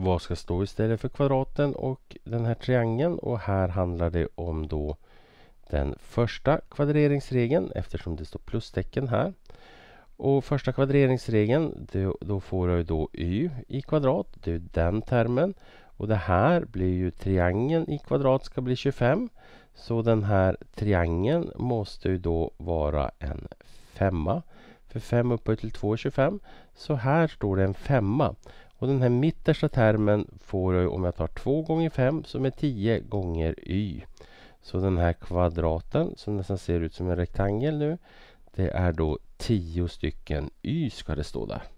vad ska stå istället för kvadraten och den här triangeln och här handlar det om då den första kvadreringsregeln eftersom det står plustecken här. Och första kvadreringsregeln, då får jag då y i kvadrat, det är den termen. Och det här blir ju triangeln i kvadrat ska bli 25. Så den här triangeln måste ju då vara en femma. För 5 upphöjt till 2 är 25. Så här står det en femma. Och den här mittersta termen får jag om jag tar 2 gånger 5 som är 10 gånger y. Så den här kvadraten som nästan ser ut som en rektangel nu. Det är då 10 stycken y ska det stå där.